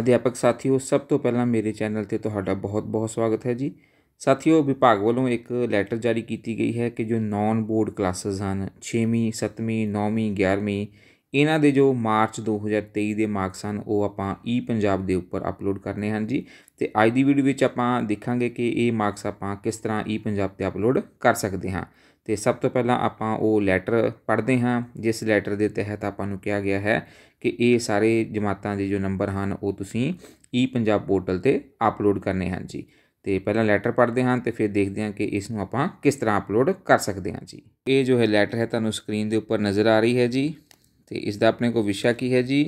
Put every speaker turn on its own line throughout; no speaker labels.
ਅਧਿਆਪਕ ਸਾਥੀਓ ਸਭ ਤੋਂ ਪਹਿਲਾਂ ਮੇਰੇ ਚੈਨਲ ਤੇ ਤੁਹਾਡਾ ਬਹੁਤ-ਬਹੁਤ ਸਵਾਗਤ ਹੈ ਜੀ ਸਾਥੀਓ ਵਿਭਾਗ ਵੱਲੋਂ ਇੱਕ ਲੈਟਰ ਜਾਰੀ ਕੀਤੀ ਗਈ ਹੈ ਕਿ ਜੋ ਨਾਨ ਬੋਰਡ ਕਲਾਸਸ ਹਨ 6ਵੀਂ 7ਵੀਂ 9ਵੀਂ 11ਵੀਂ ਇਹਨਾਂ ਦੇ ਜੋ ਮਾਰਚ 2023 ਦੇ ਮਾਰਕਸ ਹਨ ਉਹ ਆਪਾਂ ਈ ਪੰਜਾਬ ਦੇ ਉੱਪਰ ਅਪਲੋਡ ਕਰਨੇ ਹਨ ਜੀ ਤੇ ਅੱਜ ਦੀ ਵੀਡੀਓ ਵਿੱਚ ਆਪਾਂ ਦੇਖਾਂਗੇ ਕਿ ਇਹ ਮਾਰਕਸ ਆਪਾਂ ਕਿਸ ਤਰ੍ਹਾਂ ਈ ਪੰਜਾਬ ਤੇ ਅਪਲੋਡ ਕਰ ਸਕਦੇ ਹਾਂ ਤੇ ਸਭ ਤੋਂ ਪਹਿਲਾਂ ਆਪਾਂ ਉਹ ਲੈਟਰ ਪੜ੍ਹਦੇ ਹਾਂ ਜਿਸ ਲੈਟਰ ਦੇ ਤਹਿਤ ਆਪਾਂ ਨੂੰ ਕਿਹਾ ਗਿਆ ਹੈ ਕਿ ਇਹ ਸਾਰੇ ਜਮਾਤਾਂ ਦੇ ਜੋ ਨੰਬਰ ਹਨ ਉਹ ਤੁਸੀਂ ਈ ਪੰਜਾਬ ਪੋਰਟਲ ਤੇ ਅਪਲੋਡ ਕਰਨੇ ਹਨ ਜੀ ਤੇ ਪਹਿਲਾਂ ਲੈਟਰ ਪੜ੍ਹਦੇ ਹਾਂ ਤੇ ਫਿਰ ਦੇਖਦੇ ਹਾਂ ਕਿ ਇਸ ਨੂੰ ਆਪਾਂ ਕਿਸ ਤਰ੍ਹਾਂ ਅਪਲੋਡ ਕਰ ਸਕਦੇ ਹਾਂ ਜੀ ਇਹ ਜੋ ਹੈ ਲੈਟਰ ਹੈ ਤੁਹਾਨੂੰ ਸਕਰੀਨ ਦੇ ਉੱਪਰ ਨਜ਼ਰ ਆ ਰਹੀ ਹੈ ਜੀ ਤੇ ਇਸ ਦਾ ਆਪਣੇ ਕੋ ਵਿਸ਼ਾ ਕੀ ਹੈ ਜੀ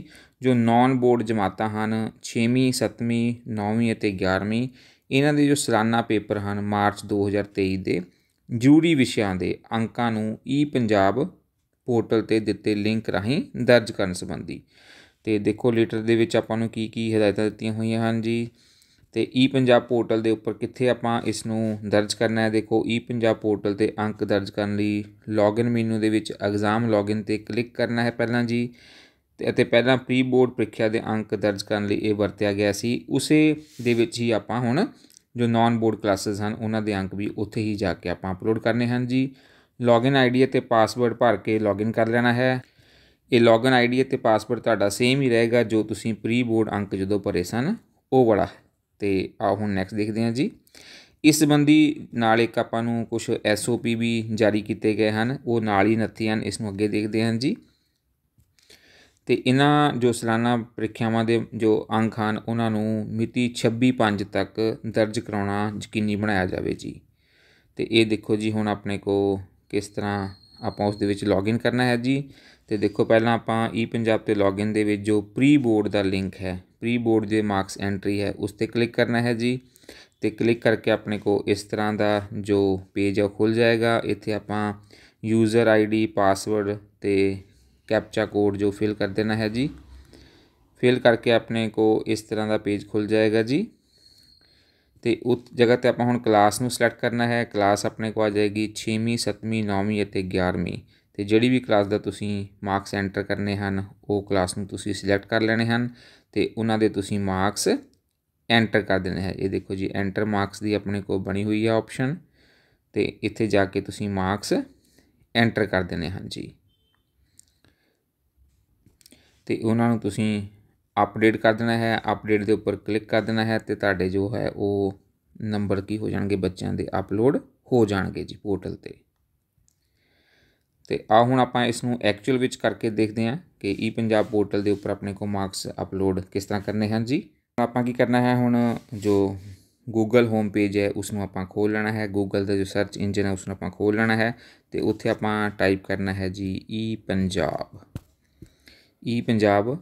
ਜੋ ਨਾਨ ਬੋਰਡ ਜਮਾਤਾਂ ਹਨ 6ਵੀਂ 7ਵੀਂ 9ਵੀਂ ਅਤੇ 11ਵੀਂ ਇਹਨਾਂ ਦੇ ਜੋ ਸਾਲਾਨਾ ਪੇਪਰ ਹਨ ਮਾਰਚ 2023 ਦੇ ਜੂਰੀ ਵਿਸ਼ਿਆਂ ਦੇ ਅੰਕਾਂ ਨੂੰ ਈ ਪੰਜਾਬ ਪੋਰਟਲ ਤੇ ਦਿੱਤੇ ਲਿੰਕ ਰਾਹੀਂ ਦਰਜ ਕਰਨ ਸੰਬੰਧੀ ਤੇ ਦੇਖੋ ਲੀਟਰ ਦੇ ਵਿੱਚ ਆਪਾਂ ਨੂੰ ਕੀ ਕੀ ਹਦਾਇਤਾਂ ਦਿੱਤੀਆਂ ਹੋਈਆਂ ਹਨ ਜੀ ਤੇ ਈ ਪੰਜਾਬ ਪੋਰਟਲ ਦੇ ਉੱਪਰ ਕਿੱਥੇ ਆਪਾਂ ਇਸ ਨੂੰ ਦਰਜ ਕਰਨਾ ਹੈ ਦੇਖੋ ਈ ਪੰਜਾਬ ਪੋਰਟਲ ਤੇ ਅੰਕ ਦਰਜ ਕਰਨ ਲਈ ਲੌਗਇਨ ਮੀਨੂ ਦੇ ਵਿੱਚ ਐਗਜ਼ਾਮ ਲੌਗਇਨ ਤੇ ਕਲਿੱਕ ਕਰਨਾ ਹੈ ਪਹਿਲਾਂ ਜੀ ਤੇ ਅਤੇ ਪਹਿਲਾਂ ਪ੍ਰੀ ਬੋਰਡ ਪ੍ਰੀਖਿਆ ਦੇ ਅੰਕ ਦਰਜ ਕਰਨ ਲਈ ਇਹ ਵਰਤਿਆ ਗਿਆ ਸੀ ਉਸੇ ਦੇ ਵਿੱਚ ਹੀ ਆਪਾਂ ਹੁਣ ਜੋ ਨਾਨ ਬੋਰਡ ਕਲਾਸਸ ਹਨ ਉਹਨਾਂ ਦੇ ਅੰਕ ਵੀ ਉੱਥੇ ਹੀ ਜਾ ਕੇ ਆਪਾਂ ਅਪਲੋਡ ਕਰਨੇ ਹਨ ਜੀ ਲੌਗਇਨ ਆਈਡੀ ਅਤੇ ਪਾਸਵਰਡ ਭਰ ਕੇ ਲੌਗਇਨ ਕਰ ਲੈਣਾ ਹੈ ਇਹ ਲੌਗਇਨ ਆਈਡੀ ਅਤੇ ਪਾਸਵਰਡ ਤੁਹਾਡਾ ਸੇਮ ਹੀ ਰਹੇਗਾ ਜੋ ਤੁਸੀਂ ਪ੍ਰੀ ਬੋਰਡ ਅੰਕ ਜਦੋਂ ਭਰੇ ਸਨ ਉਹ ਵਾਲਾ ਤੇ ਆਓ ਹੁਣ ਨੈਕਸਟ ਦੇਖਦੇ ਹਾਂ ਜੀ ਇਸ ਸੰਬੰਧੀ ਨਾਲ ਇੱਕ ਆਪਾਂ ਨੂੰ ਕੁਝ ਐਸਓਪੀ ਵੀ ਜਾਰੀ ਕੀਤੇ ਗਏ ਹਨ ਉਹ ਨਾਲ ਹੀ ਨੱਥੀਆਂ ਹਨ ਇਸ ਨੂੰ ਅੱਗੇ ਦੇਖਦੇ ਹਾਂ ਜੀ ਤੇ ਇਹਨਾਂ ਜੋ ਸਲਾਨਾ ਪ੍ਰੀਖਿਆਵਾਂ ਦੇ ਜੋ ਅੰਕ ਹਨ ਉਹਨਾਂ ਨੂੰ ਮਿਤੀ 26 ਪੰਜ ਤੱਕ ਦਰਜ ਕਰਾਉਣਾ ਯਕੀਨੀ ਬਣਾਇਆ ਜਾਵੇ ਜੀ ਤੇ ਇਹ ਦੇਖੋ ਜੀ ਹੁਣ ਆਪਣੇ ਕੋ ਕਿਸ ਤਰ੍ਹਾਂ ਆਪਾਂ ਉਸ ਦੇ ਵਿੱਚ ਲੌਗਇਨ ਕਰਨਾ ਹੈ ਜੀ ਤੇ ਦੇਖੋ ਪਹਿਲਾਂ ਆਪਾਂ ਈ ਪੰਜਾਬ ਤੇ ਲੌਗਇਨ ਦੇ ਵਿੱਚ ਜੋ ਪ੍ਰੀ ਬੋਰਡ ਦਾ ਲਿੰਕ ਹੈ ਪ੍ਰੀ ਬੋਰਡ ਦੇ ਮਾਰਕਸ ਐਂਟਰੀ ਹੈ ਉਸ ਤੇ ਕਲਿੱਕ ਕਰਨਾ ਹੈ ਜੀ ਤੇ ਕਲਿੱਕ ਕਰਕੇ ਆਪਣੇ ਕੋ ਇਸ ਤਰ੍ਹਾਂ ਦਾ ਜੋ ਪੇਜ ਆ ਖੁੱਲ ਜਾਏਗਾ ਇੱਥੇ ਆਪਾਂ ਯੂਜ਼ਰ ਆਈਡੀ ਪਾਸਵਰਡ ਤੇ ਕੈਪਚਾ ਕੋਡ ਜੋ ਫਿਲ ਕਰ ਦੇਣਾ ਹੈ ਜੀ ਫਿਲ ਕਰਕੇ ਆਪਣੇ ਕੋ ਇਸ ਤਰ੍ਹਾਂ ਦਾ ਪੇਜ ਖੁੱਲ ਜਾਏਗਾ ਜੀ ਤੇ ਉਸ ਜਗ੍ਹਾ ਤੇ ਆਪਾਂ ਹੁਣ ਕਲਾਸ ਨੂੰ ਸਿਲੈਕਟ ਕਰਨਾ ਹੈ ਕਲਾਸ ਆਪਣੇ ਕੋ ਆ ਜਾਏਗੀ 6ਵੀਂ 7ਵੀਂ 9ਵੀਂ ਅਤੇ 11ਵੀਂ ਤੇ ਜਿਹੜੀ ਵੀ ਕਲਾਸ ਦਾ ਤੁਸੀਂ ਮਾਰਕਸ ਐਂਟਰ ਕਰਨੇ ਹਨ ਉਹ ਕਲਾਸ ਨੂੰ ਤੁਸੀਂ ਸਿਲੈਕਟ ਕਰ ਲੈਣੇ ਹਨ ਤੇ ਉਹਨਾਂ ਦੇ ਤੁਸੀਂ ਮਾਰਕਸ ਐਂਟਰ ਕਰ ਦੇਣੇ ਹੈ ਇਹ ਦੇਖੋ ਜੀ ਐਂਟਰ ਮਾਰਕਸ ਦੀ ਆਪਣੇ ਕੋ ਬਣੀ ਹੋਈ ਹੈ ਆਪਸ਼ਨ ਤੇ ਇੱਥੇ ਜਾ ਕੇ ਤੁਸੀਂ ਮਾਰਕਸ ਐਂਟਰ ਕਰ ਦੇਣੇ ਹਨ ਜੀ ਤੇ ਉਹਨਾਂ ਨੂੰ ਤੁਸੀਂ ਅਪਡੇਟ ਕਰ ਦੇਣਾ ਹੈ ਅਪਡੇਟ ਦੇ ਉੱਪਰ ਕਲਿੱਕ ਕਰ ਦੇਣਾ ਹੈ ਤੇ ਤੁਹਾਡੇ ਜੋ ਹੈ ਉਹ ਨੰਬਰ ਕੀ ਹੋ ਜਾਣਗੇ ਬੱਚਿਆਂ ਦੇ ਅਪਲੋਡ ਹੋ ਜਾਣਗੇ ਜੀ ਪੋਰਟਲ ਤੇ ਤੇ ਆ ਹੁਣ ਆਪਾਂ ਇਸ ਨੂੰ ਐਕਚੁਅਲ ਵਿੱਚ ਕਰਕੇ ਦੇਖਦੇ ਹਾਂ ਕਿ ਈ ਪੰਜਾਬ ਪੋਰਟਲ ਦੇ ਉੱਪਰ ਆਪਣੇ ਕੋ ਮਾਰਕਸ ਅਪਲੋਡ ਕਿਸ ਤਰ੍ਹਾਂ ਕਰਨੇ ਹਨ ਜੀ ਆਪਾਂ ਕੀ ਕਰਨਾ ਹੈ ਹੁਣ ਜੋ ਗੂਗਲ ਹੋਮ ਪੇਜ ਹੈ ਉਸ ਨੂੰ ਆਪਾਂ ਖੋਲ ਲੈਣਾ ਹੈ ਗੂਗਲ ਦਾ ਜੋ ਸਰਚ ਇੰਜਨ ਹੈ ਉਸ ਨੂੰ ਆਪਾਂ ਖੋਲ ਲੈਣਾ ਹੈ ਤੇ ਉੱਥੇ ਆਪਾਂ ਟਾਈਪ ਕਰਨਾ ਹੈ ਜੀ ਈ ਪੰਜਾਬ ਈ e ਪੰਜਾਬ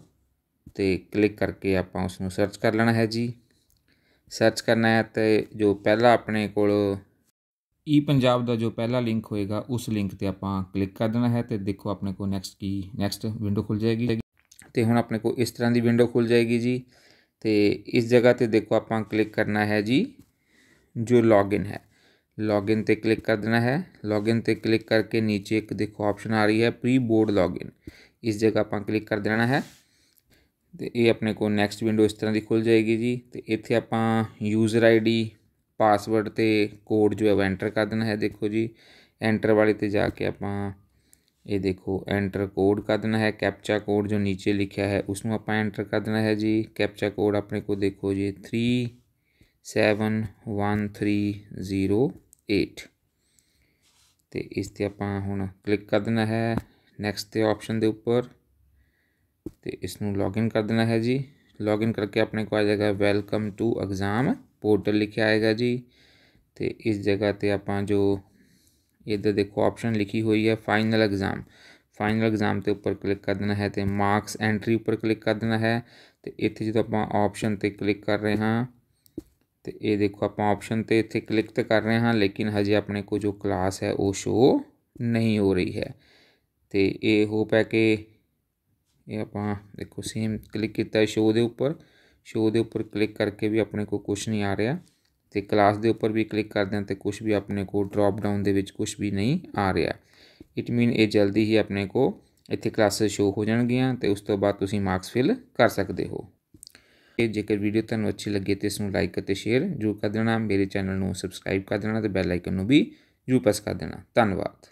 ਤੇ ਕਲਿੱਕ ਕਰਕੇ ਆਪਾਂ ਉਸ ਨੂੰ ਸਰਚ ਕਰ ਲੈਣਾ ਹੈ ਜੀ ਸਰਚ ਕਰਨਾ ਹੈ ਤੇ ਜੋ ਪਹਿਲਾ ਆਪਣੇ ਕੋਲ ਈ e ਪੰਜਾਬ ਦਾ ਜੋ ਪਹਿਲਾ ਲਿੰਕ ਹੋਏਗਾ ਉਸ ਲਿੰਕ ਤੇ ਆਪਾਂ ਕਲਿੱਕ ਕਰ ਦੇਣਾ ਹੈ ਤੇ ਦੇਖੋ ਆਪਣੇ ਕੋਲ ਨੈਕਸਟ ਕੀ ਨੈਕਸਟ ਵਿੰਡੋ ਖੁੱਲ ਜਾਏਗੀ ਤੇ ਹੁਣ ਆਪਣੇ ਕੋਲ ਇਸ ਤਰ੍ਹਾਂ ਦੀ ਵਿੰਡੋ ਖੁੱਲ ਜਾਏਗੀ ਜੀ ਤੇ ਇਸ ਜਗ੍ਹਾ ਤੇ ਦੇਖੋ ਆਪਾਂ ਕਲਿੱਕ ਕਰਨਾ ਹੈ ਜੀ ਜੋ ਲੌਗਇਨ ਹੈ लॉगिन पे क्लिक कर देना है लॉगिन पे क्लिक करके नीचे एक देखो ऑप्शन आ रही है प्री बोर्ड लॉगिन इस जगह आप क्लिक कर देना है तो ये अपने को नैक्सट विंडो इस तरह की खुल जाएगी जी तो इतने आप यूजर आई डी पासवर्ड तो कोड जो है वो एंटर कर देना है देखो जी एंटर वाले तो जाके आप ये देखो एंटर कोड कर देना है कैप्चा कोड जो नीचे लिखा है उसमें आप एंटर कर देना है जी कैप्चा कोड अपने को देखो जी three seven one three zero 8 ਤੇ ਇਸ ਤੇ ਆਪਾਂ ਹੁਣ ਕਲਿੱਕ ਕਰ ਦੇਣਾ ਹੈ ਨੈਕਸਟ ਤੇ ਆਪਸ਼ਨ ਦੇ ਉੱਪਰ ਤੇ ਇਸ ਨੂੰ ਲੌਗਇਨ ਕਰ ਦੇਣਾ ਹੈ ਜੀ ਲੌਗਇਨ ਕਰਕੇ ਆਪਣੇ ਕੋਲ ਆ ਜਾਏਗਾ ਵੈਲਕਮ ਟੂ ਐਗਜ਼ਾਮ ਪੋਰਟਲ ਲਿਖਿਆ ਆਏਗਾ ਜੀ ਤੇ ਇਸ ਜਗ੍ਹਾ ਤੇ ਆਪਾਂ ਜੋ ਇੱਧਰ ਦੇਖੋ ਆਪਸ਼ਨ ਲਿਖੀ ਹੋਈ ਹੈ ਫਾਈਨਲ ਐਗਜ਼ਾਮ ਫਾਈਨਲ ਐਗਜ਼ਾਮ ਤੇ ਉੱਪਰ ਕਲਿੱਕ ਕਰ ਦੇਣਾ ਹੈ ਤੇ ਮਾਰਕਸ ਐਂਟਰੀ ਉੱਪਰ ਕਲਿੱਕ ਕਰ ਦੇਣਾ ਹੈ ਤੇ ਇੱਥੇ ਜਦੋਂ ਆਪਾਂ ਆਪਸ਼ਨ ਤੇ ਕਲਿੱਕ ਕਰ ਰਹੇ ਹਾਂ ਤੇ ਇਹ ਦੇਖੋ ਆਪਾਂ ਆਪਸ਼ਨ ਤੇ ਇੱਥੇ ਕਲਿੱਕ ਤੇ ਕਰ ਰਹੇ ਹਾਂ ਲੇਕਿਨ ਹਜੇ ਆਪਣੇ ਕੋ ਜੋ ਕਲਾਸ ਹੈ ਉਹ ਸ਼ੋ ਨਹੀਂ ਹੋ ਰਹੀ ਹੈ ਤੇ ਇਹ ਹੋਪ ਹੈ ਕਿ ਇਹ ਆਪਾਂ ਦੇਖੋ ਸੇਮ ਕਲਿੱਕ ਕੀਤਾ ਸ਼ੋ ਦੇ ਉੱਪਰ ਸ਼ੋ ਦੇ ਉੱਪਰ ਕਲਿੱਕ ਕਰਕੇ ਵੀ ਆਪਣੇ ਕੋ ਕੁਝ ਨਹੀਂ ਆ ਰਿਹਾ ਤੇ ਕਲਾਸ ਦੇ ਉੱਪਰ ਵੀ ਕਲਿੱਕ ਕਰਦੇ ਹਾਂ ਤੇ ਕੁਝ ਵੀ ਆਪਣੇ ਕੋ ਡ੍ਰੌਪ ਡਾਊਨ ਦੇ ਵਿੱਚ ਕੁਝ ਵੀ ਨਹੀਂ ਆ ਰਿਹਾ ਇਟ ਮੀਨ ਇਹ ਜਲਦੀ ਹੀ ਆਪਣੇ ਕੋ ਇੱਥੇ ਕਲਾਸਸ ਸ਼ੋ ਹੋ ਜਾਣਗੀਆਂ ਤੇ ਉਸ ਤੋਂ ਬਾਅਦ ਤੁਸੀਂ ਮਾਰਕਸ ਫਿਲ ਕਰ ਸਕਦੇ ਹੋ ਜੇਕਰ ਵੀਡੀਓ ਤੁਹਾਨੂੰ ਅੱਛੀ ਲੱਗੇ ਤੇ ਇਸ ਨੂੰ ਲਾਈਕ ਅਤੇ ਸ਼ੇਅਰ ਜੋ ਕਰ ਦੇਣਾ ਮੇਰੇ ਚੈਨਲ ਨੂੰ ਸਬਸਕ੍ਰਾਈਬ ਕਰ ਦੇਣਾ ਤੇ ਬੈਲ ਆਈਕਨ ਨੂੰ ਵੀ ਜੂ ਪ੍ਰੈਸ ਕਰ ਦੇਣਾ ਧੰਨਵਾਦ